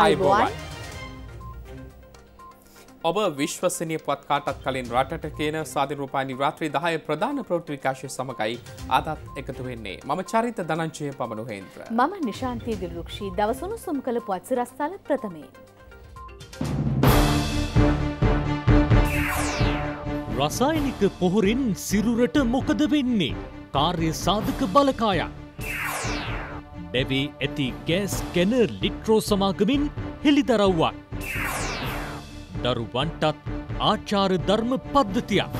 අයිබෝවන් ඔබ විශ්වසනය පත්කාටත් කලින් රටට කියන සාධරූපානි රාත්‍රී දාය ප්‍රධාන ප්‍රෝට් විකාශය සමඟයි අදත් එකතු වෙන්නේ මම චරිත දනංචය පමණු හේන්ත්‍ර මම නිශාන්තී දිල්ලුක්ෂී දවසුණු සුම් කළ පොත්සිරස්ථාල ප්‍රථමේ. රසායනික පොහොරෙන් සිරුරට මොකද වෙන්නේ. කාර්ය සාධක බලකායක්. දැවී ඇති ගෑස් කැන ලිට්‍රෝ සමාගමින් හෙළිදරව්වක්. දරුවන්ටත් ආචාර ධර්ම පද්ධතියක්.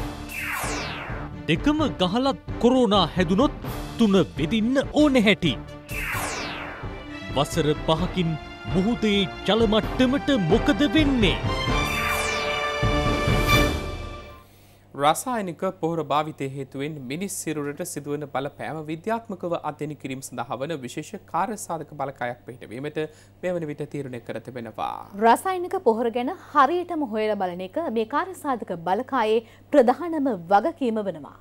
දෙකම ගහලත් කොරෝනා හැදුනොත් තුන වෙදින්න ඕන හැටි. වසර පහකින් මුහුදේ චලමට්ටමට මොකද වෙන්නේ. රසායනික පොහොර භාවිතය හේතුවෙන් මිනිස් සිරුරට සිදුවන බලපෑම විද්‍යාත්මකව අධ්‍යයනය කිරීම සඳහා වන විශේෂ කාර්යසාධක බලකායක් පිහිටවීමට මෙවන විට තීරණය කර තිබෙනවා. රසායනික පොහොර ගැන හරියටම හොයලා බලන එක මේ කාර්යසාධක බලකායේ ප්‍රධානම වගකීම වෙනවා.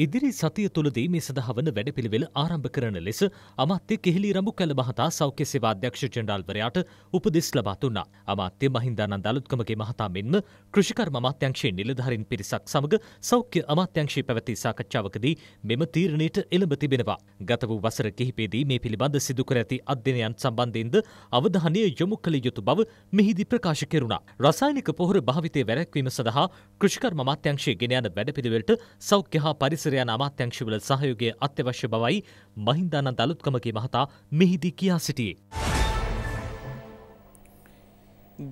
ඉදිරි සතිය තුළදී මේ සඳහා වන වැඩපිළිවෙල ආරම්භ කරන ලෙස අමාත්‍ය කෙහිලි රඹු කැල මහතා සෞඛ්‍ය සේවා අධ්‍යක්ෂ ජෙනරාල්වරයාට උපදෙස් ලබා දුන්නා. අමාත්‍ය මහින්දානන්ද අලුත්කමගේ මහතා මෙන්ම කෘෂිකර්ම අමාත්‍යංශයේ නිලධාරීන් පිරිසක් සමග සෞඛ්‍ය අමාත්‍යංශයේ පැවති සාකච්ඡාවකදී මෙම තීරණයට එළඹ තිබෙනවා. ගත වූ වසර කිහිපයේදී මේ පිළිබඳ සිදු කර ඇති අධ්‍යයනයන් සම්බන්ධයෙන්ද අවධානය යොමු කළ යුතු බව මෙහිදී ප්‍රකාශ කෙරුණා. රසායනික පොහොර භාවිතය වැළැක්වීම සඳහා කෘෂිකර්ම අමාත්‍යංශයේ ගෙන යන වැඩපිළිවෙලට සෞඛ්‍ය හා පරිසර පරිසරයන අමාත්‍යංශවල සහයෝගය අත්‍යවශ්‍ය බවයි මහින්දානන්ද අලුත්කමගේ මහතා මෙහිදී කියා සිටියේ.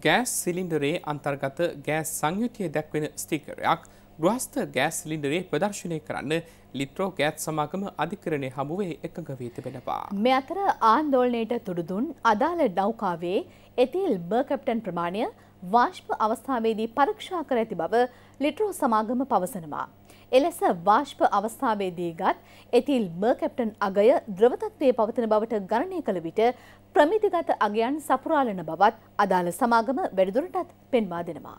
ගෑස් සිලින්ඩරේ අන්තර්ගත ගෑස් සංයුතිය දැක්වෙන ස්ටිකරයක් ගෘහස්ථ ගෑස් සිලින්ඩරේ ප්‍රදර්ශනය කරන්න ලිත්‍රෝ ගෑත් සමාගම අධිකරණය හමුවේ එකඟ වී තිබෙනවා. මෙ අතර ආන්දෝලනයට තුඩුදුන් අදාළ නෞකාවේ එතිල් බර්කැප්ටන් ප්‍රමාණය වාශ්ප අවස්ථාවේදී පරීක්ෂා කර ඇති බව ලිට්‍රෝ සමාගම පවසනවා. එලෙස වාෂ්ප අවස්ථාවේදී ගත් එතිල් බර්කැප්ටන් අගය ද්‍රවතත්වයේ පවතින බවට ගණනය කළ විට ප්‍රමිතිගත අගයන් සපුරාලන බවත් අදාළ සමාගම වැඩිදුරටත් පෙන්වා දෙනවා.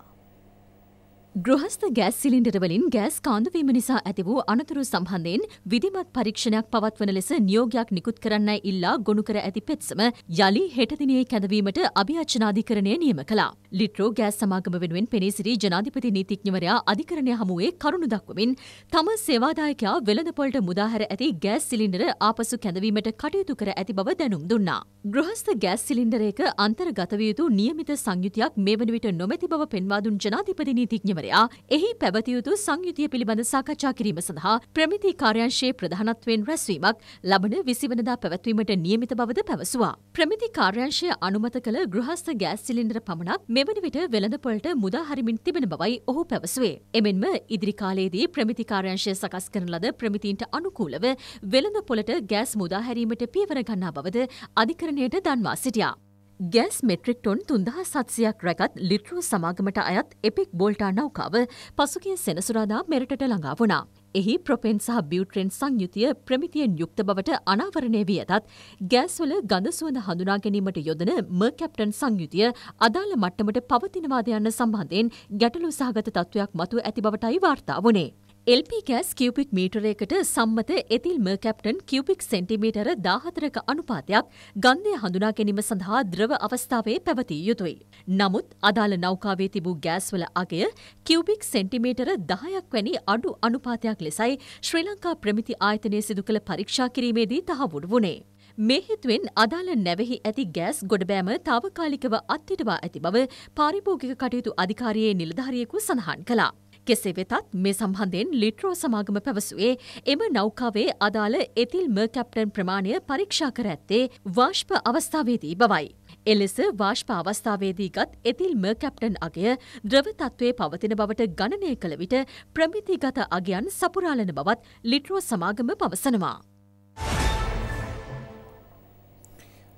ගෘහස්ථ ගෑස් සිලින්ඩරවලින් ගෑස් කාන්දුවීම නිසා ඇති වූ අනතුරු සම්බන්ධයෙන් විධිමත් පරීක්ෂණයක් පවත්වන ලෙස නියෝගයක් නිකුත් කරන්නයි ඉල්ලා ගොනු කර ඇති පෙත්සම යළි හෙට දිනේ කැඳවීමට අභියාචනාධිකරණය නියම කළා. ලිට්‍රෝ ගෑස් සමාගම වෙනුවෙන් පෙනී සිටි ජනාධිපති නීතිඥවරයා අධිකරණය හමුවේ කරුණු දක්වමින් තම සේවාදායකයා වෙළඳපොළට මුදාහැර ඇති ගෑස් සිලින්ඩර ආපසු කැඳවීමට කටයුතු කර ඇති බව දැනුම් දුන්නා. ගෘහස්ථ ගෑස් සිලින්ඩරයක අන්තර්ගත විය යුතු නියමිත සංයුතියක් මේ වන විට නොමැති බව පෙන්වා දුන් ජනාධිපති නීතිඥවරයා ඇමතිවරයා එහි පැවතියුතු සංයුතිය පිළිබඳ සාකච්ඡා කිරීම සඳහා ප්‍රමිති කාර්යංශයේ ප්‍රධානත්වයෙන් රැස්වීමක් ලබන විසිවනදා පැවැත්වීමට නියමිත බවද පැවසුවා. ප්‍රමිති කාර්යංශය අනුමත කළ ගෘහස්ථ ගෑස් සිලින්ඩර පමණක් මෙවැනි විට වෙළඳපොළට මුදා හරිමින් තිබෙන බවයි ඔහු පැවසුවේ. එමෙන්ම ඉදිරි කාලයේදී ප්‍රමිති කාර්යංශය සකස් කරන ලද ප්‍රමිතීන්ට අනුකූලව වෙළඳ පොළට ගෑස් මුදා හැරීමට පියවර ගන්නා බවද අධිකරණයට දන්වා සිටියා. ගෑස් මෙට්‍රික් ටොන් තුන්දහ සත්සියක් රැකත් ලිට්‍රෝ සමාගමට අයත් එපෙක් බෝල්ටා නෞකාව පසුගේ සෙනසුරාදා මෙරටට ළඟා වුණා. එහි ප්‍රොපෙන් සහ බියුට්‍රෙන් සංයුතිය ප්‍රමිතියෙන් යුක්ත බවට අනාවරණය වී ඇතත් ගෑස්වල ගඳසුවඳ හඳුනා ගැනීමට යොදන මර් කැප්ටන් සංයුතිය අදාළ මට්ටමට පවතිනවාද යන්න සම්බන්ධයෙන් ගැටලු සහගත තත්ත්වයක් මතු ඇති බවටයි වාර්තා වුණේ. එල්ප ගෑස් කිවපික් මීටරයකට සම්මත එතිල් මර්කැප්ටන් කිවපික් සෙන්ටිමීටර දාහතරක අනුපාතයක් ගන්ධය හඳුනා ගැනීම සඳහා ද්‍රව අවස්ථාවේ පැවතිය යුතුයි. නමුත් අදාළ නෞකාවේ තිබූ ගෑස්වල අගය කිවපික් සෙන්ටිමීටර දහයක් වැනි අඩු අනුපාතයක් ලෙසයි ශ්‍රී ලංකා ප්‍රමිති ආයතනය සිදු කළ පරීක්ෂා කිරීමේදී තහවුරු වුණේ. මේ හිතුවෙන් අදාළ නැවෙහි ඇති ගෑස් ගොඩබෑම තාවකාලිකව අත්තිටවා ඇති බව පාරිභෝගික කටයුතු අධිකාරයේ නිලධාරියෙකු සඳහන් කළා. කෙසේ වෙතත් මේ සම්බන්ධයෙන් ලිට්‍රෝ සමාගම පැවසුවේ එම නෞකාවේ අදාළ එතිල් මර්කැප්ටන් ප්‍රමාණය පරීක්ෂා කර ඇත්තේ වාශ්ප අවස්ථාවේදී බවයි. එලෙස වාශ්ප අවස්ථාවේදීගත් එතිල් මර්කැප්ටන් අගය ද්‍රවතත්වයේ පවතින බවට ගණනය කළ විට ප්‍රමිතිගත අගයන් සපුරාලන බවත් ලිට්‍රෝ සමාගම පවසනවා.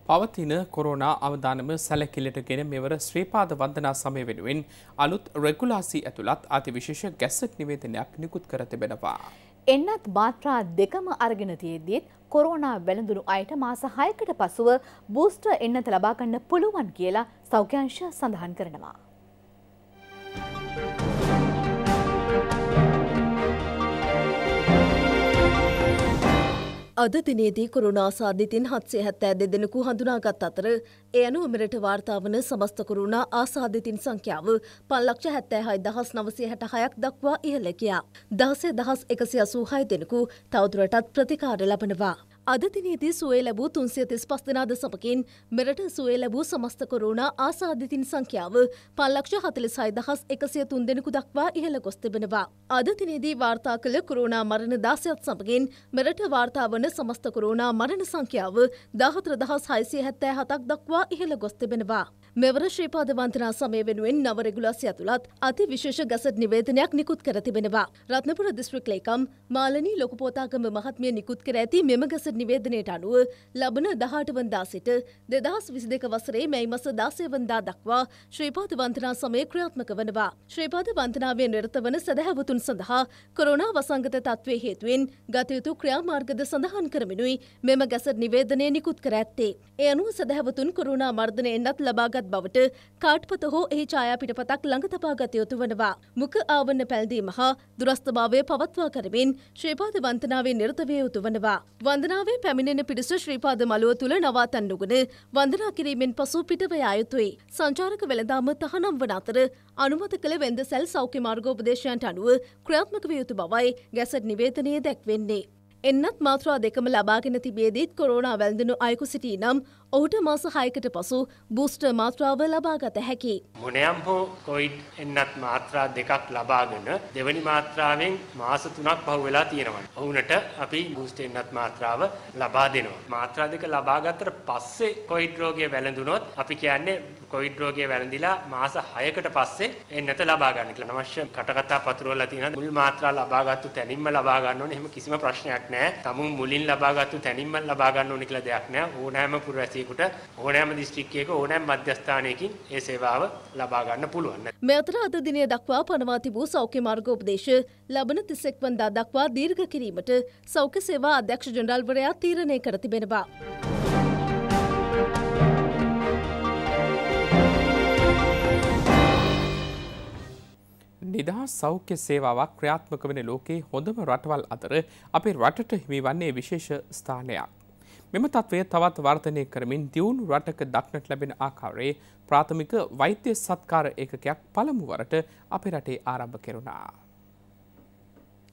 පවතින කොරෝනා අවධානම සැලකිලටගෙන මෙවර ශ්‍රීපාද වන්දනා සමය වෙනුවෙන් අලුත් රෙගුලාසි ඇතුළත් අතිවිශේෂ ගැසට් නිවේදනයක් නිකුත් කර තිබෙනවා. එන්නත් මාත්‍රා දෙකම අරගෙන තියෙද්දිත් කොරෝනා වැළඳුණු අයට මාස 6කට පසුව බූස්ටර් එන්නත ලබා ගන්න පුළුවන් කියලා සෞඛ්‍ය අංශ සඳහන් කරනවා. අද දිනේදී කොරුණා සාධිතින් හත්සේ හැත්තෑ දෙදෙනකු හඳුනාගත් අතර එය අනුව මෙරට වාර්තාාවන සමස්ත කොරුණා ආසාධිතින් සංඛ්‍යාව පල්ලක්ෂ හැත්තෑ හයි දහස් නවසේ හැට හයක් දක්වා ඉහලකයා. දහසේ දහස් එකසි අසූහයි දෙෙනකු තවදුරටත් ප්‍රතිකාර ලබනවා. අදතිනේදී සුවේ ලැබූ තුන්සිය තිස් පස් දෙනාද සමකින් මෙරට සුවේ ලැබූ සමස්ත කොරුණ ආසාධිතින් සංඛ්‍යාව පල්ලක්ෂ හතලිස් හයිදහස් එකසිය තුන් දෙනෙකු දක්වා ඉහළ ගොස් තිබෙනවා. අදතිනේදී වාර්තා කළ කොරුණා මරණ දාසයත් සමගින් මෙරට වාර්තා වන සමස්ත කොරුණා මරණ සංඛ්‍යාව දාහතර දහස් හයිසිය හැත්තෑ හතක් දක්වා ඉහළ ගොස් තිබෙනවා. මෙවර ශ්‍රීපාද වන්තනා සමය වෙනුවෙන් නව රෙගුලාසි ඇතුළත් අති විශේෂ ගසට නිවේදනයක් නිකුත් කර තිබෙනවා. රත්නපුර දිස්ත්‍රික් ලේකම් මාලනී ලොකුපෝතාගම මහත්මිය නිකුත් කර ඇති මෙම ගසට නිවේදනයට අනුව ලබන දහට වන්දා සිට දෙදහස් විසි දෙක වසරේ මැයි මස දාසය වන්දා දක්වා ශ්‍රීපාද වන්තනා සමය ක්‍රියාත්මක වනවා. ශ්‍රීපාද වන්තනාවෙන් නිරත වන සැදැහැවතුන් සඳහා කොරෝනා වසංගත තත්ත්වය හේතුවෙන් ගතයුතු ක්‍රියාමාර්ගද සඳහන් කරමිනුයි මෙම ගැසට නිවේදනය නිකුත් කර ඇත්තේ. එය අනුව සැදැහැවතුන් කොරුණා මර්ධනයෙන්න්නත් ලබාගත් බවට කාට්පත හෝ එහි ඡායාපිට පතක් ළඟ තබා ගතයුතු වනවා. මුක ආවන්න පැල්දීම හා දුරස්ථභාවය පවත්වා කරමින් ශ්‍රීපාද වන්තනාවේ නිරතවය යුතු වනවා. වන්දනාව ලංකාවේ පැමිණෙන පිරිස ශ්‍රීපාද මළුව තුළ නවාතැන් නොගෙන වන්දනා කිරීමෙන් පසු පිටව අයුතුයි. සංචාරක වෙළඳාම තහනම් වන අතර අනුමත කළ වෙන්ද සැල් සෞඛ්‍ය මාර්ගෝපදේශයන්ට අනුව ක්‍රියාත්මක විය යුතු බවයි ගැසට් නිවේතනයේ දැක්වෙන්නේ. එන්නත් මාත්‍රා දෙකම ලබාගෙන තිබේදීත් කොරෝනා වැළඳුණු අයකු සිටී නම් ඔහුට මාස 6කට පසු බූස්ටර් මාත්‍රාව ලබාගත හැකි. මොනෑම් හෝ කොවිඩ් එන්නත් මාත්‍රා දෙකක් ලබාගෙන දෙවැනි මාත්‍රාවෙන් මාස 3ක් පහු වෙලා තියෙනවා. ඔවුන්ට අපි බූස්ටර් එන්නත් මාත්‍රාව ලබා දෙනවා. මාත්‍රා දෙක ලබාගත්තට පස්සේ කොවිඩ් රෝගය වැළඳුනොත් අපි කියන්නේ කොවිඩ් රෝගය වැළඳිලා මාස 6කට පස්සේ එන්නත ලබා ගන්න කියලා. අවශ්‍ය කටකතා පතුරවලා තියෙනවා. මුල් මාත්‍රා ලබාගත්තු තැනින්ම ලබා ගන්න ඕනේ. එහෙම කිසිම ප්‍රශ්නයක් නැහැ. තමුන් මුලින් ලබාගත්තු තැනින්ම ලබා ගන්න ඕනේ කියලා දෙයක් නැහැ. ඕනෑම පුරවැසියෙකුට ඕනෑම දිස්ත්‍රික්කයක ඕනෑම මධ්‍යස්ථානයකින් ඒ සේවාව ලබා ගන්න පුළුවන්. මේ අතර අද දිනය දක්වා පනවා තිබූ සෞඛ්‍ය මාර්ග උපදේශ ලබන 31 වනදා දක්වා දීර්ඝ කිරීමට සෞඛ්‍ය සේවා අධ්‍යක්ෂ ජනරාල්වරයා තීරණය කර තිබෙනවා. නිදහස් සෞඛ්‍ය සේවාවක් ක්‍රියාත්මක වන ලෝකයේ හොඳම රටවල් අතර අපේ රටට හිමි වන්නේ විශේෂ ස්ථානයක්. මෙම තත්ත්වය තවත් වර්ධනය කරමින් දියුණු රටක දක්නට ලැබෙන ආකාරයේ ප්‍රාථමික වෛද්‍ය සත්කාර ඒකකයක් පළමුවරට අපේ රටේ ආරම්භ කෙරුණා.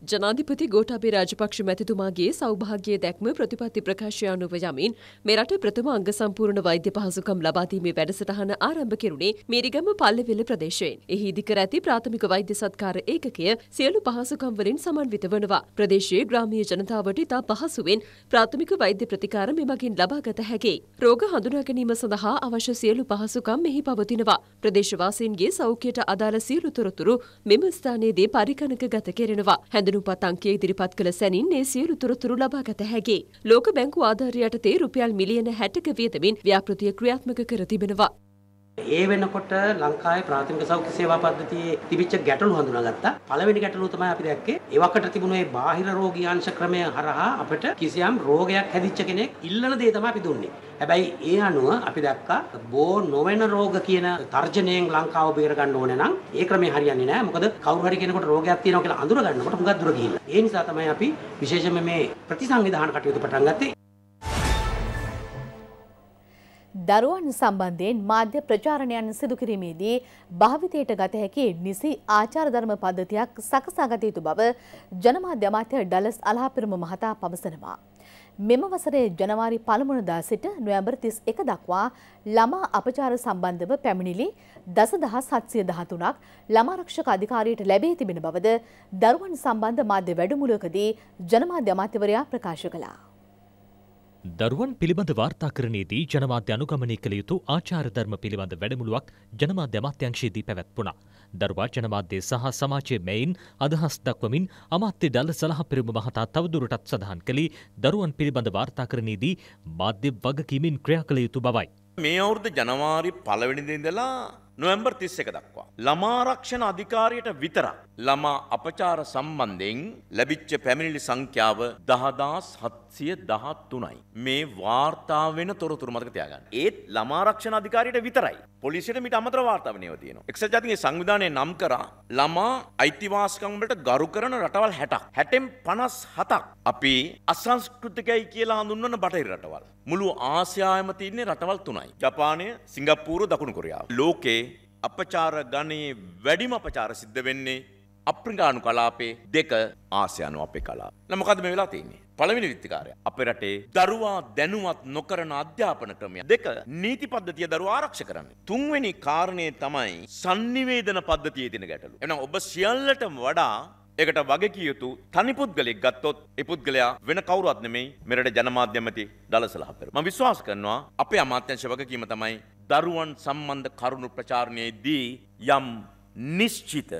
ජනාධිපති ගෝටාබේ රාජපක්ෂ මැතිතුමාගේ සෞභාග්‍යයේ දැක්ම ප්‍රතිපත්ති ප්‍රකාශය අනුව යමින් මෙරට ප්‍රථම අංග සම්පූර්ණ වෛද්‍ය පහසුකම් ලබා දීමේ වැඩසටහන ආරම්භ කෙරුණේ මීරිගම පල්ලෙවිල ප්‍රදේශයෙන්. එහි ඉදිකර ඇති ප්‍රාථමික වෛද්‍ය සත්කාර ඒකකය සියලු පහසුකම් වලින් සමන්විත වනවා. ප්‍රදේශයේ ග්‍රාමීය ජනතාවට ඉතා පහසුවෙන් ප්‍රාථමික වෛද්‍ය ප්‍රතිකාර මෙමගින් ලබාගත හැකියි. රෝග හඳුනා ගැනීම සඳහා අවශ්‍ය සියලු පහසුකම් මෙහි පවතිනවා. ප්‍රදේශවාසීන්ගේ සෞඛ්‍යයට අදාළ සියලු තොරතුරු මෙම ස්ථානයේදී පරිගණකගත කෙරෙනවා. හැඳ දැනුපත් අංකය ඉදිරිපත් කළ සැනින් ඒ සියලු තොරතුරු ලබා ගත හැකි. ලෝක බැංකු ආධාරය යටතේ රුපියල් මිලියන 60ක වියදමින් ව්‍යාපෘතිය ක්‍රියාත්මක කර තිබෙනවා. ඒ වෙනකොට ලංකාවේ ප්‍රාථමික සෞඛ්‍ය සේවා පද්ධතියේ තිබිච්ච ගැටලු හඳුනාගත්තා. පළවෙනි ගැටලුව තමයි අපි දැක්කේ එවකට තිබුණු මේ බාහිර රෝගී අංශ ක්‍රමය හරහා අපිට කිසියම් රෝගයක් හැදිච්ච කෙනෙක් ඉල්ලන දේ තමයි අපි දුන්නේ. හැබැයි ඒ අනුව අපි දැක්කා බෝ නොවන රෝග කියන තර්ජනයෙන් ලංකාව බේර ගන්න ඕනේ නම් ඒ ක්‍රමය හරියන්නේ නැහැ. මොකද කවුරු හරි කෙනෙකුට රෝගයක් තියෙනවා කියලා අඳුර ගන්නකොට හුඟක් දුර ගිහිල්ලා. ඒ නිසා තමයි අපි විශේෂයෙන්ම මේ ප්‍රතිසංවිධාන කටයුතු පටන් ගත්තේ. දරුවන් සම්බන්ධයෙන් මාධ්‍ය ප්‍රචාරණයන් සිදු කිරීමේදී භාවිතයට ගත හැකි නිසි ආචාර ධර්ම පද්ධතියක් සකසා ගත යුතු බව ජනමාධ්‍ය අමාත්‍ය ඩලස් අලහපිරම මහතා පවසනවා. මෙම වසරේ ජනවාරි පළමුවනදා සිට නොවැම්බර් 31 දක්වා ළමා අපචාර සම්බන්ධව පැමිණිලි 10713ක් ළමා ආරක්ෂක අධිකාරියට ලැබී තිබෙන බවද දරුවන් සම්බන්ධ මාධ්‍ය වැඩමුළුවකදී ජනමාධ්‍ය අමාත්‍යවරයා ප්‍රකාශ කළා. දරුවන් පිළිබඳ වාර්තාකරණයේදී ජනමාධ්‍ය අනුගමනය කළ යුතු ආචාරධර්ම පිළිබඳ වැඩමුළුවක් ජනමාධ්‍ය අමාත්‍යංශයේදී පැවැත්වුණා. දරුවා ජනමාධ්‍ය සහ සමාජය මෙයින් අදහස් දක්වමින් අමාත්‍ය දළ සලහ පෙරම මහතා තවදුරටත් සඳහන් කළේ දරුවන් පිළිබඳ වාර්තාකරණයේදී මාධ්‍ය වගකීමෙන් ක්‍රියා කළ යුතු බවයි. මේ අවුරුද්ද ජනවාරි පළවෙනිදා ඉඳලා නොවැම්බර් 31 දක්වා ළමාරක්ෂණ අධිකාරියට විතරක් ළමා අපචාර සම්බන්ධයෙන් ලැබිච්ච පැමිණිලි සංඛ්‍යාව 10713යි. මේ වාර්තා වෙන තොරතුරු මතක තියාගන්න. ඒත් ළමාරක්ෂණ අධිකාරියට විතරයි. පොලිසියට මිට අමතර වාර්තා වෙනව තියෙනවා. එක්සත් ජාතීන්ගේ සංවිධානයේ නම් කරා ළමා අයිතිවාසිකම් වලට ගරු කරන රටවල් 60ක්. 60න් 57ක් අපි අසංස්කෘතිකයි කියලා හඳුන්වන බටහිර රටවල්. මුළු ආසියාවෙම තියෙන රටවල් තුනයි. ජපානය, සිංගප්පූරුව, දකුණු කොරියාව. ලෝකේ අපචාර ගණයේ වැඩිම අපචාර සිද්ධ වෙන්නේ අප්‍රිකානු කලාපේ දෙක ආසියානු අපේ කලා. නමකද මේ වෙලා තියන්නේ. පළවෙනි විත්තිකාරය. අපේ රටේ දරුවා දැනුවත් නොකරන අධ්‍යාපන ක්‍රමය. දෙක නීති පද්ධතිය දරුවා ආරක්ෂ කරන්නේ. තුන්වෙනි කාරණය තමයි sannivedana පද්ධතියේ තියෙන ගැටලු. එහෙනම් ඔබ සියල්ලටම වඩා ඒකට වගකිය යුතු තනි පුද්ගලෙක් ගත්තොත් ඒ පුද්ගලයා වෙන කවුරුවත් නෙමෙයි මෙරට ජනමාධ්‍ය ඇමති දලසලහ පෙර. මම විශ්වාස කරනවා අපේ අමාත්‍යංශ වගකීම තමයි දරුවන් සම්බන්ධ කරුණු ප්‍රචාරණයේදී යම් නිශ්චිත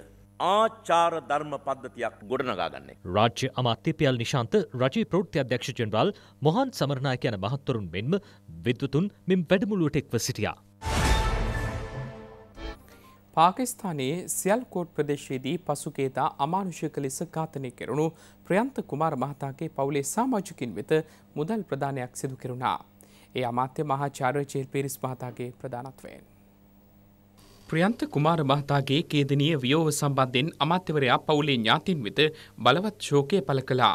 ආචාර ධර්ම පද්ධතියක් ගොඩනගා ගන්නේ. රාජ්‍ය අමාත්‍ය පියල් නිශාන්ත රජයේ ප්‍රවෘත්ති අධ්‍යක්ෂ ජෙනරාල් මොහන් සමරනායක යන මහත්වරුන් මෙන්ම විද්වතුන් මෙම වැඩමුළුවට එක්ව සිටියා. පාකිස්තානයේ සියල්කෝට් ප්‍රදේශයේදී පසුකේදා අමානුෂික ලෙස ඝාතනය කෙරුණු ප්‍රයන්ත කුමාර මහතාගේ පවුලේ සමාජිකින් වෙත මුදල් ප්‍රදානයක් සිදු කෙරුණා. ඒ අමාත්‍ය මහාචාර්ය චේල්පිරිස් මහතාගේ ප්‍රධානත්වයෙන්. ප්‍රියන්ත කුමාර මහතාගේ කේදනීය වියෝව සම්බන්ධයෙන් අමාත්‍යවරයා පවුලේ ඥාතින් වෙත බලවත් ශෝකය පළ කළා.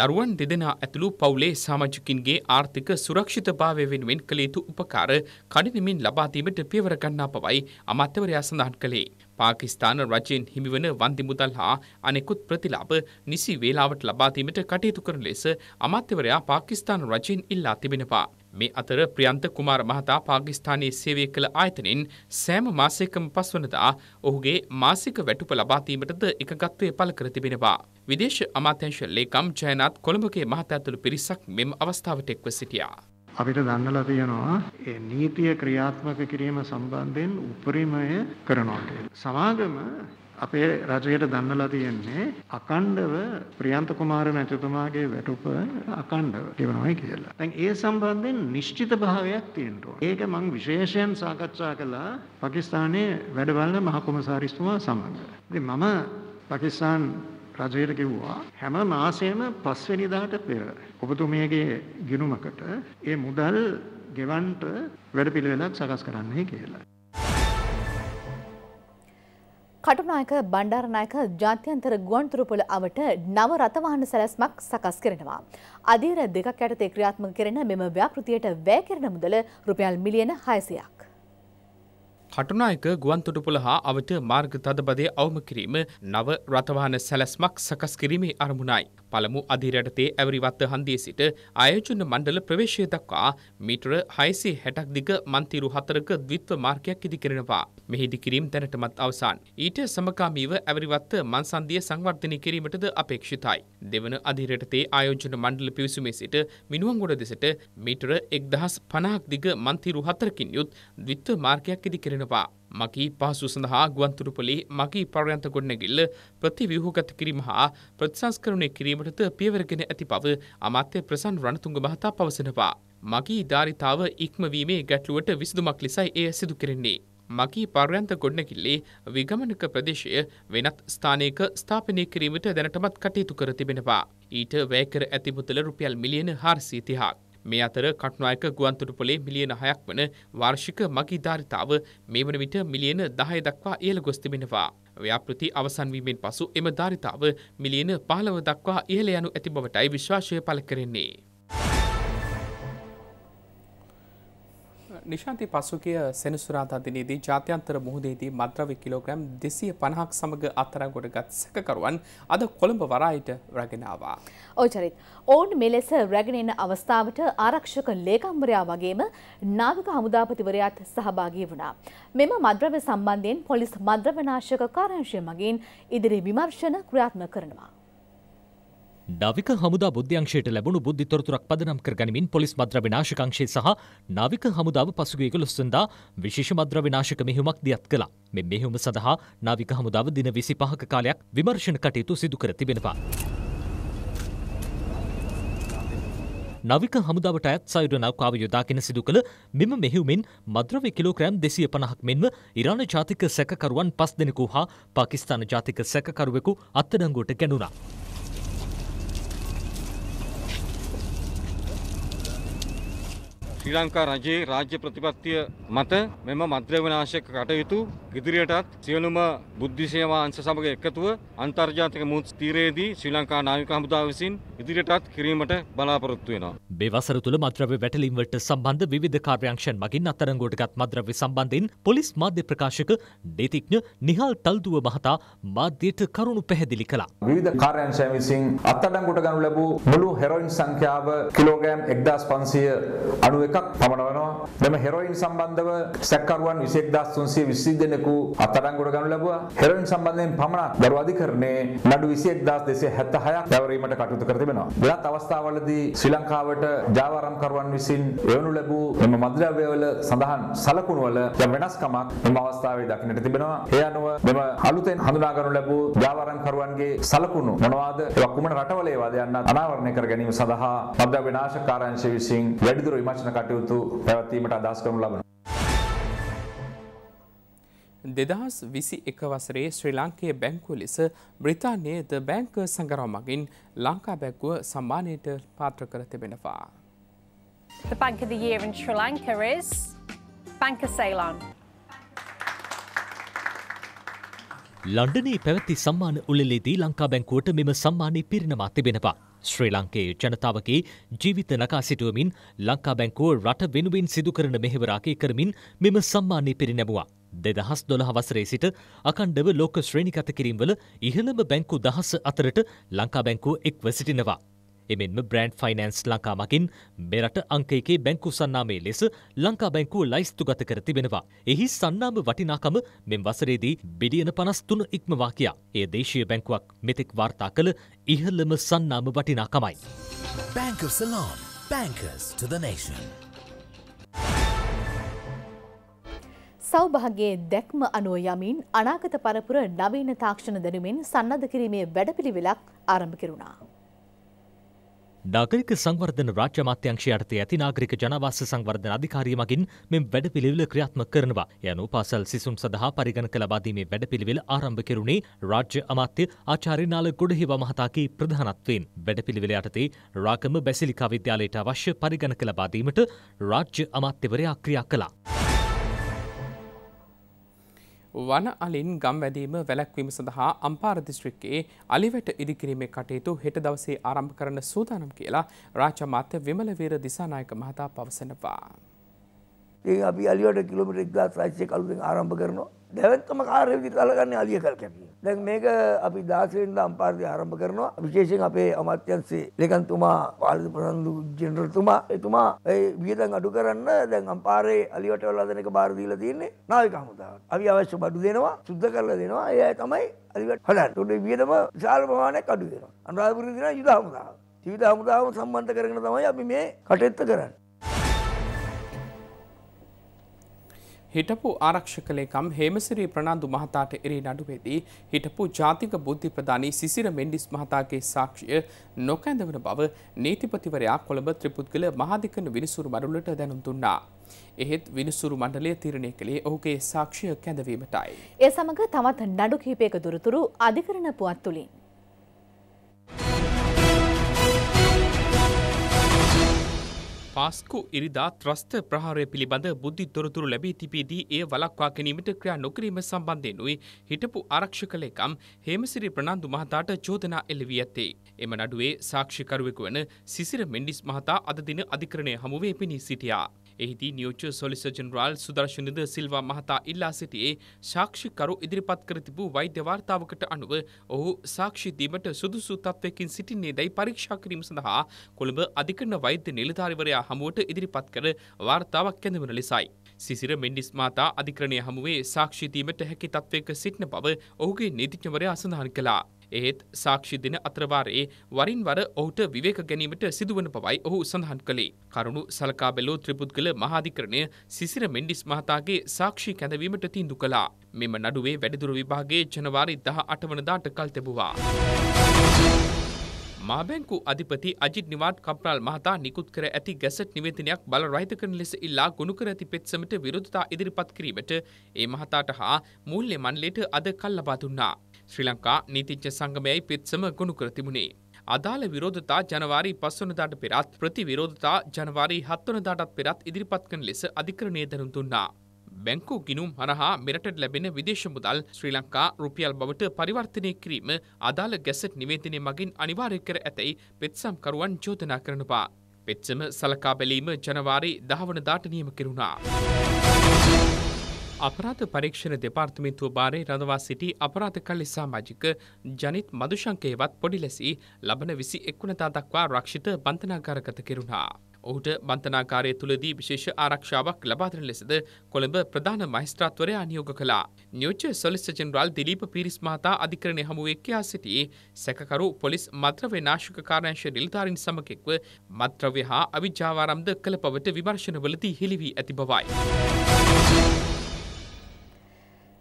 දරුවන් දෙදෙනා ඇතුළු පවුලේ සාමාජිකින්ගේ ආර්ථික සුරක්ෂිතභාවය වෙනුවෙන් කළ යුතු උපකාර කඩිනමින් ලබාදීමට පියවර ගන්නා පවයි අමාත්‍යවරයා සඳහන් කළේ. පාකිස්ාන රජයෙන් හිමිවන වන්දි මුදල් හා අනෙකුත් ප්‍රතිලාප නිසි වේලාවට ලබාදීමට කටයුතු කරන ලෙස අමාත්‍යවරයා පාකිස්ාන රජයෙන් ඉල්ලා තිබෙනවා. මේ අතර ප්‍රියන්ත කුමාර මහතා පාකිස්ානයේ සේවය කළ ආයතනින් සෑම මාසයකම පස්වනදා ඔහුගේ මාසික වැටුප ලබාතීමටද එකගත්වය පළ කර තිබෙනවා. විදේශ අමාත්‍යංශ ලේකම් ජයනත් කොළඹගේ මහතඇතුළු පිරිසක් මෙම අවස්ථාවට එක්ව සිටියා. අපිට දන්නලා තියෙනවා ඒ නීතිය ක්‍රියාත්මක කිරීම සම්බන්ධයෙන් උපරිමය කරනවා. සමාගම අපේ රජයට දන්නලා තියෙන්නේ අකණ්ඩව ප්‍රියන්ත කුමාර මැතිතුමාගේ වැටුප අකණ්ඩව ගෙවනවයි කියලා. දැන් ඒ සම්බන්ධයෙන් නිශ්චිත භාවයක් තියෙනවා. ඒක මම විශේෂයෙන් සාකච්ඡා කළා පාකිස්තානයේ වැඩ බලන මහකොමසාරිස්තුමා සමඟ. ඉතින් මම පාකිස්තාන් රජයට කිව්වා හැම මාසෙම පස්වෙනිදාට පෙර ඔබතුමියගේ ගිණුමකට ඒ මුදල් ගෙවන්ට වැඩ පිළිවෙලක් සකස් කරන්නයි කියලා. කටුනායක බණ්ඩාරනායක ජාත්‍යන්තර ගුවන්තුරුපොළ අවට නව රථවාහන සැලැස්මක් සකස් කරනවා. අධීර දෙකක් යටතේ ක්‍රියාත්මක කරන මෙම ව්‍යාපෘතියට වැය කරන මුදල රුපියල් මිලියන 600ක්. පටුනායක ගුවන්තොටුපොළ හා අවට මාර්ග තදබදය අවම කිරීම නව රථවාහන සැලැස්මක් සකස් කිරීමේ අරමුණයි. පළමු අධිරයටතේ ඇවරිවත්ත හන්දිය සිට අයෝජන මණ්ඩල ප්‍රවේශය දක්වා මීටර හයිසේ හැටක් දිග මන්තිරු හතරක ද්විත්ව මාර්ගයක් ඉදිකරෙනවා. මෙහිදි කිරීම් දැනටමත් අවසන්. ඊට සමකාමීව ඇවරිවත්ත මන්සන්දිය සංවර්ධනය කිරීමටද අපේක්ෂිතයි. දෙවන අධිරයටතේ ආයෝජන මණ්ඩල පිවිසුමේ සිට මිනුවන්ගොඩ දෙසට මීටර එක්දහස් පනහක් දිග මන්තිරු හතරකින් යුත් ද්විත්ව මාර්ගයක් ඉදිකරෙනවා. වඩනවා. මකී පහසු සඳහා ගුවන්තුරුපලි මකී පර්යන්ත ගොඩනැගිල්ල ප්‍රතිව්‍යහගත කිරීම හා ප්‍රතිසංස්කරණය කිරීමටද පියවරගෙන ඇති බව අමාත්‍ය ප්‍රසන් රණතුංග මහතා පවසනවා. මගී ධාරිතාව ඉක්මවීමේ ගැටලුවට විසඳුමක් ලෙසයි එය සිදු කරන්නේ. මකී පර්යන්ත ගොඩනැකිල්ලේ විගමනක ප්‍රදේශය වෙනත් ස්ථානයක ස්ථාපනය කිරීමට දැනටමත් කටයුතු කර තිබෙනවා. ඊට වැෑකර ඇති මුදල රුපියල් මිලියන හාරසීතිහාක්. මේ අතර කටුනායක ගුවන්තොටුපොලේ මිලියන හයක් වන වාර්ෂික මගීධාරිතාව මේ වන විට මිලියන දහය දක්වා ඉහළ ගොස් තිබෙනවා. ව්‍යාපෘති අවසන්වීමෙන් පසු එම ධාරිතාව මිලියන පහළව දක්වා ඉහළ යනු ඇති බවටයි විශ්වාසය පළ කරන්නේ. නිශාන්ති පසුගිය සෙනසුරාදා දිනේදී ජාත්‍යන්තර මුහුදේදී මද්‍රව්‍ය කිලෝග්‍රෑම් 250ක් සමග අත්අඩංගුවට ගත් සැකකරුවන් අද කොළඹ වරායට රැගෙන ආවා. ඔව් චරිත්. ඔවුන් මෙලෙස රැගෙන එන අවස්ථාවට ආරක්ෂක ලේකම්වරයා වගේම නාවික හමුදාපතිවරයාත් සහභාගී වුණා. මෙම මද්‍රව්‍ය සම්බන්ධයෙන් පොලිස් මද්‍රව්‍යනාශක කාර්යාංශය මගින් ඉදිරි විමර්ශන ක්‍රියාත්මක කරනවා. නාවික හමුදා බුද්ධ්‍යංශයට ලැබුණු බුද්ධි තොරතුරක් පදනම් කර ගනිමින් පොලිස් මද්‍රව්‍ය නාශකංශය සහ නාවික හමුදාව පසුගිය 11 වෙනිදා විශේෂ මද්‍රව්‍ය නාශක මෙහෙයුමක් දියත් කළා. මේ මෙහෙයුම සඳහා නාවික හමුදාව දින 25ක කාලයක් විමර්ශන කටයුතු සිදු කර තිබෙනවා. නාවික හමුදාවට අයත් සයුර නෞකාව යොදාගෙන සිදු කළ මෙම මෙහෙයුමින් මද්‍රව්‍ය කිලෝග්‍රෑම් 250ක් මෙන්ම ඉරාන ජාතික සැකකරුවන් 5 දෙනෙකු හා පාකිස්තාන ජාතික සැකකරුවෙකු අත්අඩංගුවට ගැනුණා. ශ්‍රී ලංකා රජයේ රාජ්‍ය ප්‍රතිපත්තිය මත මෙම මද්‍රව්‍යනාශක කටයුතු ඉදිරියටත් සියලුම බුද්ධි සේවා අංශ සමග එකතුව අන්තර්ජාතික මුහුත් තීරයේදී ශ්‍රී ලංකා නාවික හමුදාව විසින් ඉදිරියටත් කිරීමට බලාපොරොත්තු වෙනවා. මේ වසර තුල මද්‍රව්‍ය වැටලීම් වලට සම්බන්ධ විවිධ කාර්යාංශයන් මගින් අත්අඩංගුවටගත් මද්‍රව්‍ය සම්බන්ධයෙන් පොලිස් මාධ්‍ය ප්‍රකාශක නීතිඥ නිහාල් තල්දුව මහතා මාධ්‍යයට කරුණු පැහැදිලි කළා. විවිධ කාර්යාංශයන් විසින් අත්අඩංගුවට ගනු ලැබූ මුළු හෙරොයින් සංඛ්‍යාව කිලෝග්‍රෑම් 1591 එකක් පමණවනවා. මෙම හෙරොයින් සම්බන්ධව සැකකරුවන් 21320 දෙනෙකු අත්අඩංගුවට ගනු ලැබුවා. හෙරොයින් සම්බන්ධයෙන් පමණක් දරු අධිකරණයේ නඩු 21276ක් පැවරීමට කටයුතු කර තිබෙනවා. වෙනත් අවස්ථාවලදී ශ්‍රී ලංකාවට ජාවාරම්කරුවන් විසින් එවනු ලැබූ මෙම මද්‍රව්‍යවල සඳහන් සලකුණු වල යම් වෙනස්කමක් මෙම අවස්ථාවේ දක්නට තිබෙනවා. ඒ අනුව මෙම අලුතෙන් හඳුනා ගනු ලැබූ ජාවාරම්කරුවන්ගේ සලකුණු මොනවාද? ඒවා කුමන රටවල ඒවාද යන්න අනාවරණය කර ගැනීම සඳහා මද්‍රව්‍ය නාශකාරංශ විසින් වැඩිදුර විමර්ශන කටයුතු පැවැත්වීමට අදහස් කරනු ලබන. දෙදහස් විසි එක වසරේ ශ්‍රී ලංකයේ බැංකුව ලෙස බ්‍රිතාන්‍යයේ ද බැංක සංගරව මගින් ලංකා බැක්කුව සම්මානයට පාත්‍ර කර තිබෙනවා. The Bank of the Year in Sri Lanka is Bank of Ceylon. ලන්ඩනේ පැවැති සම්මාන උළෙලේදී ලංකා බැංකුවට මෙම සම්මානය පිරිනමා තිබෙනවා. ශ්‍රී ලංකයේ ජනතාවගේ ජීවිත නකා සිටුවමින් ලංකා බැංකුව රට වෙනුවෙන් සිදුකරන මෙහෙවරාකය කරමින් මෙම සම්මානය පිරිනැමුවා. දෙදහස් දොළහ වසරේ සිට අකණ්ඩව ලෝක ශ්‍රේණිකත කිරීම්වල ඉහළම බැංකු දහස අතරට ලංකා බැංකුව එක්ව සිටිනවා. එමෙන්ම බ්‍රන්ඩ් ෆයිනන්ස් ලංකාමකින් මෙරට අංකයකේ බැංකු සන්නාමේ ලෙස ලංකා බැංකුව ලයිස්තුගත කර තිබෙනවා. එහි සන්නාම වටිනාකම මෙම වසරේදී බිලියන පනස්තුන ඉක්මවා කියා. එය දේශීය බැංකුවක් මෙතෙක් වාර්තා කළ ඉහළම සන්නාම වටිනාකමයි. Bank of Salam, bankers to the nation. සෞභාගේ දැක්ම අනුව යමින් අනාගත පරපුර නවීන තාක්ෂණ දැනුමින් සන්නධ කිරීමේ වැඩපිළිවෙලක් ආරම්භ කෙරුණා. නාගරික සංවර්ධන රාජ්‍ය අමාත්‍යංශය යටතේ ඇති නාගරික ජනවාස සංවර්ධන අධිකාරිය මගින් මෙම වැඩපිළිවෙල ක්‍රියාත්මක කරනවා. යනු පාසල් සිසුන් සඳහා පරිගණක ලබා දීමේ වැඩපිළිවෙල ආරම්භ කෙරුණේ රාජ්‍ය අමාත්‍ය ආචාර්ය නාල ගොඩහිව මහතාගේ ප්‍රධානත්වයෙන්. වැඩපිළිවෙල යටතේ රාගම බැසිලිකා විද්‍යාලයට අවශ්‍ය පරිගණක ලබා දීමට රාජ්‍ය අමාත්‍යවරයා ක්‍රියා කළා. වන අලින් ගම් වැදීම වැලැක්වීම සඳහා අම්පාර දිස්ත්‍රික්කයේ අලිවැට ඉදිකිරීමේ කටයුතු හෙට දවසේ ආරම්භ කරන සූදානම් කියලා රාජ්‍ය මාත්‍ය විමලවීර දිසානායක මහතා පවසනවා. ඒ අපි අලියට කිලමිට එක්දා සයිසය කලුෙන් ආරම්භ කරනවා දැවත්තම කාරයවිදි තලගන්න අලිය කල් කැටිය දැන් මේක අපි දාසෙන්ද අම්පාර්ය ආරම්භ කරනවා විශේෂෙන් අපේ අමාත්‍යන්සේ ලේකන්තුමා පාලිත ප්‍රසන්දු ජෙනරල්තුමා එතුමා ඒ වියදන් අඩු කරන්න දැන් අම්පාරේ අලියට වලදන එක බාර දීලා තියෙන්නේ නායක හමුදාවට අපි අවශ්‍ය බඩු දෙනවා සුද්ධ කරලා දෙනවා ඒ අය තමයි අලියට හදන්න උඩේ වියදම විශාල ප්‍රමාණයක් අඩු වෙනවා අනුරාධපුර දින යුද හමුදාව ජීවිත හමුදාව සම්බන්ධ කරගෙන තමයි අපි මේ කටයුත්ත කරන්නේ හිටපු ආරක්ෂකලේකම් හේමසිරී ප්‍රනාන්දු මහතාට එරේ නඩුවේදී හිටපු ජාතික බුද්ධි ප්‍රධානී සිසිර මෙන්ඩිස් මහතාගේ සාක්ෂිය නොකැඳවන බව නීතිපතිවරයා කොළඹ ත්‍රිපුද්ගල මහාධිකරණ විනිසුරු මඩුලට දැනුම් දුන්නා. එහෙත් විනිසුරු මණ්ඩලය තීරණය කළේ ඔහුගේ සාක්ෂිය කැඳවීමටයි. ඒ සමඟ තවත් නඩු කිහිපයක දුරතුරු අධිකරණ පුවත් තුළින් පාස්කු ඉරිදා ත්‍රස්ත ප්‍රහාරය පිළිබඳ බුද්ධි තොරතුරු ලැබී තිබීදී ඒ වලක්වා ගැනීමට ක්‍රියා නොකිරීම සම්බන්ධයෙනුයි හිටපු ආරක්ෂක ලේකම් හේමසිරි ප්‍රනන්දු මහතාට චෝදනා එල්ලවී ඇත්තේ. එම නඩුවේ සාක්ෂිකරුවෙකු වන සිසිර මෙන්ඩිස් මහතා අද දින අධිකරණය හමුවේ පිණී සිටියා. එහිදී නියෝජ්‍ය සොලිස ජනරාල් සුදර්ශනද සිල්වා මහතා ඉල්ලා සිටියේ සාක්ෂිකරු ඉදිරිපත් කර තිබූ වෛද්‍ය වාර්තාවකට අනුව ඔහු සාක්ෂි දීමට සුදුසු තත්ත්වයකින් සිටින්නේ දැයි පරීක්ෂා කිරීම සඳහා කොළඹ අධිකරණ වෛද්‍ය නිලධාරිවරයා හමුවට ඉදිරිපත් කර වාර්තාවක් කැඳවන ලෙසයි. සිසිර මෙන්ඩිස් මාතා අධිකරණය හමුවේ සාක්ෂිතීමට හැකි තත්වයක සිටින බව ඔහුගේ නීතිඥවරයා සඳහන් කළා. එහෙත් සාක්ෂි දෙන අත්‍රවාරයේ වරින් වර ඔහුට විවේක ගැනීමට සිදුවන පවයි ඔහු සඳහන් කළේ. කරුණු සලකා බැලූ ත්‍රිපුද්ගල මහාධිකරණය සිසිර මෙන්ඩිස් මහතාගේ සාක්ෂි කැඳවීමට තීන්දු කළා. මෙම නඩුවේ වැඩිදුර විභාගයේ ජනවාරි 18 වනදාට කල් තිබුවා. මාබැංකු අධිපති අජිත් නිවාට් කම්ප්‍රාල් මහතා නිකුත් කර ඇති ගැසට් නිවේදනයක් බල රහිත කරන ලෙස ඉල්ලා ගොුණු කර ඇති පෙත්සමට විරුද්ධතා ඉදිරිපත් කිරීමට ඒ මහතාට හා මුල්ලෙ මන්ලේට අද කල් ලබා දුන්නා. ශ්‍රී ලංකා නීතිච්ච සංගමයයි පෙත්සම ගොුණු කර තිබුණේ. අදාළ විරෝධතා ජනවාරි පස්වනදාට පෙරත් ප්‍රති විරෝධතා ජනවාරි හත්වනදාටත් පෙරත් ඉදිරිපත් කන ලෙස අධිකරණය දැනුම් දුන්නා. බැංකු ගිනුම් හරහා මෙරටට ලැබෙන විදේශ මුදල් ශ්‍රී ලංකා රුපියල් බවට පරිවර්තනය කිරීම අදාළ ගැසට් නිවේදනය මගින් අනිවාර්ය කර ඇතැයි පෙත්සම්කරුවන් චෝදනා කරනවා. පෙත්සම සලකා බැලීම ජනවාරි දහවනදාට නියම කෙරුණා. අපරාධ පරීක්ෂණ දෙපාර්තමින්තුව භාරය රඳවා සිටි අපරාධ කල්ලි සාමාජික ජනිත් මදුශංකයවත් පොඩිලෙසි ලබන විසි එක්වනතා දක්වා රක්ෂිත බන්තනාකාරගත කෙරුණා. ඔහුට බන්තනාකාරය තුළදී විශේෂ ආරක්ෂාවක් ලබාදර ලෙසද කොළඹ ප්‍රධාන මහිස්ත්‍රාත්වරය අනියෝග කලා නියෝච සොලිස්ස ජෙනරල් දිලීප පිරිස් මහතා අධිකරණය හමුවෙක්කයා සිටියේ සැකකරු පොලිස් මත්‍රවේ නාශක කාරංශ නිල්ධාරින් සමකෙක්ව මත්‍රව්‍ය හා අවිජ්‍යාවාරම්ද කළ පවට විමර්ශනවලදී හෙළිවී ඇති බවයි.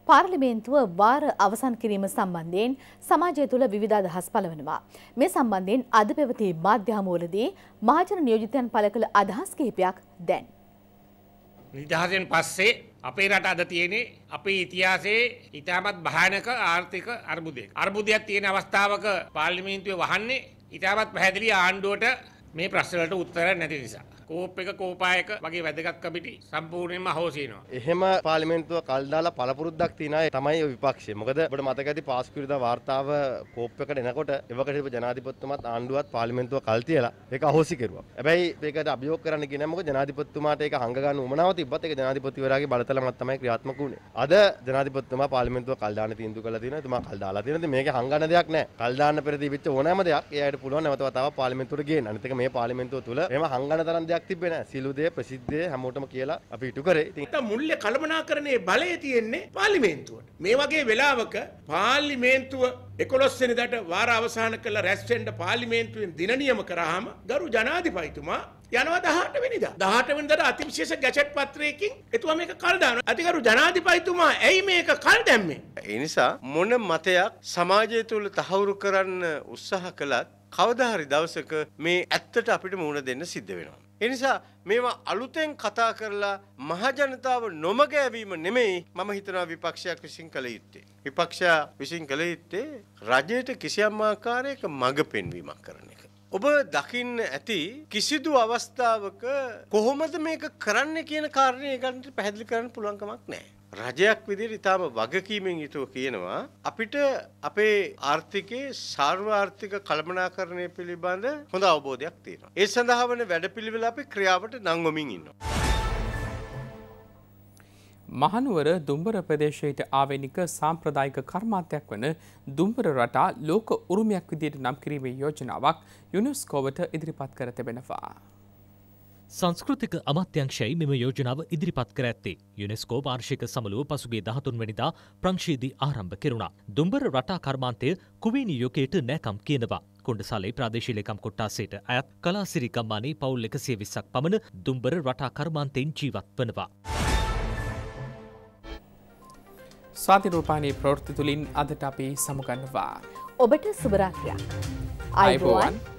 පාර්ලිමේන්තුව වාර අවසන් කිරීම සම්බන්ධයෙන් සමාජය තුළ විවිධාදහස් පළවනවා. මේ සම්බන්ධයෙන් අද පැවති මාධ්‍යහමෝලදී මහජන නියෝජිතයන් පළ කළ අදහස් කිහිපයක් දැන්. නිදහසෙන් පස්සේ අපේ රට අද තියෙන්නේ අපේ ඉතිහාසයේ ඉතාමත් භයානක ආර්ථික අර්බුදයක්. අර්බුදයක් තියෙන අවස්ථාවක පාර්ලිමේන්තුවේ වහන්නේ ඉතාමත් පැහැදිලි ආණ්ඩුවට මේ ප්‍රශ්නලට උත්තර නැති නිසා. කෝප් එක කෝපායක වගේ වැදගත් කමිටි සම්පූර්ණයෙන්ම අහෝසිනවා. එහෙම පාර්ලිමේන්තුව කල් දාලා පළපුරුද්දක් තියන අය තමයි ඔය විපක්ෂය. මොකද ඔබට මතක ඇති පාස්කු විරුද්ධ වාර්තාව කෝප් එකට එනකොට එවකට හිටපු ජනාධිපතිතුමාත් ආණ්ඩුවත් පාර්ලිමේන්තුව කල් තියලා ඒක අහෝසි කෙරුවා. හැබැයි ඒකට අභියෝග කරන්න කියන්නේ මොකද ජනාධිපතිතුමාට ඒක හංග ගන්න උමනාව තිබ්බත් ඒක ජනාධිපතිවරයාගේ බලතලමක් තමයි ක්‍රියාත්මක වුණේ. අද ජනාධිපතිතුමා පාර්ලිමේන්තුව කල් දාන්න තීන්දුව කළා තියෙනවා. එතුමා කල් දාලා තියෙනවා. මේක හංගන්න දෙයක් නැහැ. කල් දාන්න පෙර තිබිච්ච ඕනෑම දෙයක් ඒ අයට පුළුවන් නැවත වතාවක් පාර්ලිමේන්තුවට ගේන්න. අනිත් එක මේ මේ පාලිමෙන්තුව තුළ එම හංගන තරම් දෙයක් තිබෙන සිලුදේ ප්‍රසිද්ධය හැමෝටම කියලා අපි ඉටු කරේ ඉතින් මුල්ල කළමනා කරනේ බලය තියෙන්නේ පාලිමේන්තුවට මේ වගේ වෙලාවක පාලිමේන්තුව එකොළොස්සනිදට වාර අවසාන කළ රැස්ටෙන්ඩ පාලිමේන්තුවෙන් දිනනියම කරාම ගරු ජනාධිපයිතුමා යනවා දහට වෙනිදා දහට වෙනිදට අතිවිශේෂ ගැචට් පත්‍රයකින් එතුවා මේක කල් දාන අතිකරු ජනාධිපතිතුමා ඇයි මේක කල් දැම්මේ ඒ නිසා මොන මතයක් සමාජය තුළ තහවුරු කරන්න උත්සාහ කළත් කවදාහරි දවසක මේ ඇත්තට අපිට මුහුණ දෙන්න සිද්ධ වෙනවා. එනිසා මේවා අලුතෙන් කතා කරලා මහජනතාව නොමගෑවීම නෙමෙයි මම හිතනවා විපක්ෂයක් විසින් කළ යුත්තේ. විපක්ෂයා විසින් කළ යුත්තේ රජයට කිසියම් ආකාරයක මඟ පෙන්වීමක් කරන එක. ඔබ දකින්න ඇති කිසිදු අවස්ථාවක කොහොමද මේක කරන්න කියන කාරණය ගන්නට පැහැදිලි කරන්න පුළුවන්කමක් නෑ. රජයක් විදිහට ඊටාම වගකීමෙන් යුතුව කියනවා අපිට අපේ ආර්ථිකයේ සාර්වාර්ථික කළමනාකරණය පිළිබඳ හොඳ අවබෝධයක් තියෙනවා. ඒ සඳහා වන වැඩපිළිවෙල අපි ක්‍රියාවට නංවමින් ඉන්නවා. මහනුවර දුම්බර ප්‍රදේශයට ආවෙනික සාම්ප්‍රදායික කර්මාන්තයක් වන දුම්බර රටා ලෝක උරුමයක් විදියට නම් කිරීමේ යෝජනාවක් යුනෙස්කෝවට ඉදිරිපත් කර තිබෙනවා. සංස්කෘතික අමත්‍යංශයි මෙම යෝජනාව ඉදිරිපත් කර ඇත්තේ. යුනෙස්කෝ වාර්ෂික සමලුව පසුගේ දහතුන් වනිදා ප්‍රංශීදී ආරම්භ කෙරුණා. දුම්බර රටා කර්මාන්තය කුවීනි යොකේට නෑකම් කියනවා. කොඩසාලේ ප්‍රදේශීලකම් කොට්ටාසේට ඇත් කලාසිරි කම්මානේ පවුල් එක සිය විස්සක් පමණ දුම්බර රටා කර්මාන්තයෙන් ජීවත් වනවා. ස්වාති රූපානයේ ප්‍රවෘත්ති තුළින් අදට අපි සමුගන්නවා. ඔබට සුභරාත්‍රයක්. අයිබෝවන්.